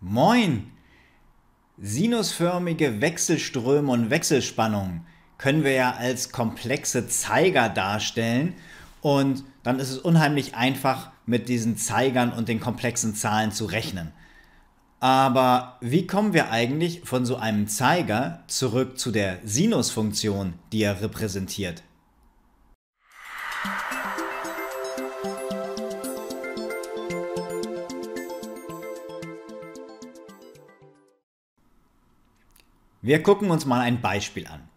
Moin! Sinusförmige Wechselströme und Wechselspannungen können wir ja als komplexe Zeiger darstellen und dann ist es unheimlich einfach, mit diesen Zeigern und den komplexen Zahlen zu rechnen. Aber wie kommen wir eigentlich von so einem Zeiger zurück zu der Sinusfunktion, die er repräsentiert? Wir gucken uns mal ein Beispiel an.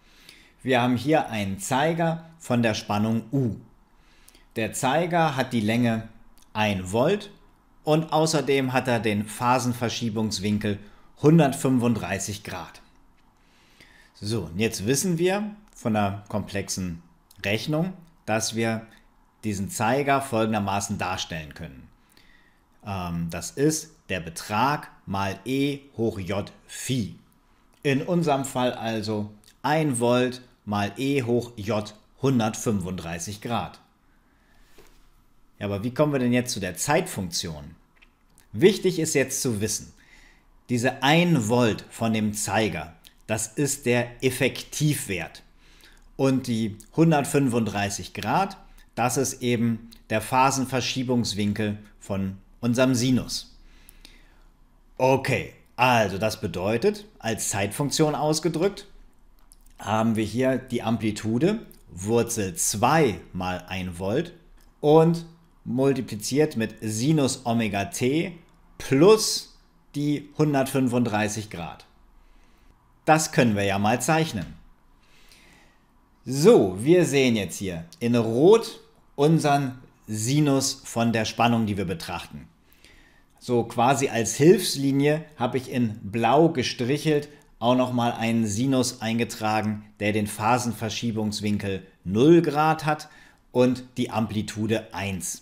Wir haben hier einen Zeiger von der Spannung U. Der Zeiger hat die Länge 1 Volt und außerdem hat er den Phasenverschiebungswinkel 135 Grad. So, jetzt wissen wir von der komplexen Rechnung, dass wir diesen Zeiger folgendermaßen darstellen können. Ähm, das ist der Betrag mal e hoch j phi. In unserem Fall also 1 Volt mal E hoch J 135 Grad. Ja, aber wie kommen wir denn jetzt zu der Zeitfunktion? Wichtig ist jetzt zu wissen, diese 1 Volt von dem Zeiger, das ist der Effektivwert. Und die 135 Grad, das ist eben der Phasenverschiebungswinkel von unserem Sinus. Okay, also das bedeutet, als Zeitfunktion ausgedrückt, haben wir hier die Amplitude Wurzel 2 mal 1 Volt und multipliziert mit Sinus Omega t plus die 135 Grad. Das können wir ja mal zeichnen. So, wir sehen jetzt hier in Rot unseren Sinus von der Spannung, die wir betrachten so quasi als Hilfslinie habe ich in blau gestrichelt auch nochmal einen Sinus eingetragen, der den Phasenverschiebungswinkel 0 Grad hat und die Amplitude 1.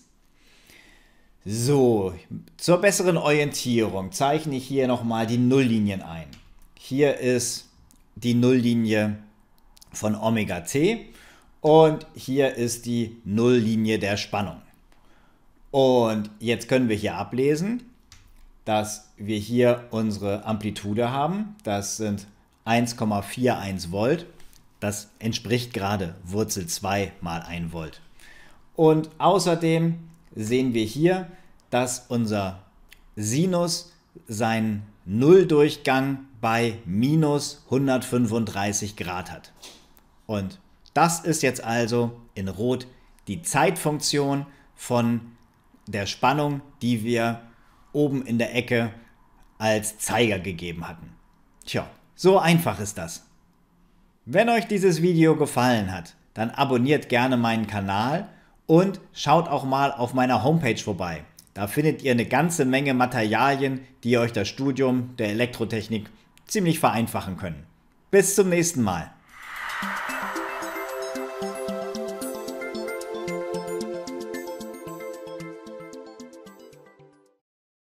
So, zur besseren Orientierung zeichne ich hier nochmal die Nulllinien ein. Hier ist die Nulllinie von Omega t und hier ist die Nulllinie der Spannung. Und jetzt können wir hier ablesen, dass wir hier unsere Amplitude haben. Das sind 1,41 Volt. Das entspricht gerade Wurzel 2 mal 1 Volt. Und außerdem sehen wir hier, dass unser Sinus seinen Nulldurchgang bei minus 135 Grad hat. Und das ist jetzt also in Rot die Zeitfunktion von der Spannung, die wir oben in der Ecke als Zeiger gegeben hatten. Tja, so einfach ist das. Wenn euch dieses Video gefallen hat, dann abonniert gerne meinen Kanal und schaut auch mal auf meiner Homepage vorbei. Da findet ihr eine ganze Menge Materialien, die euch das Studium der Elektrotechnik ziemlich vereinfachen können. Bis zum nächsten Mal.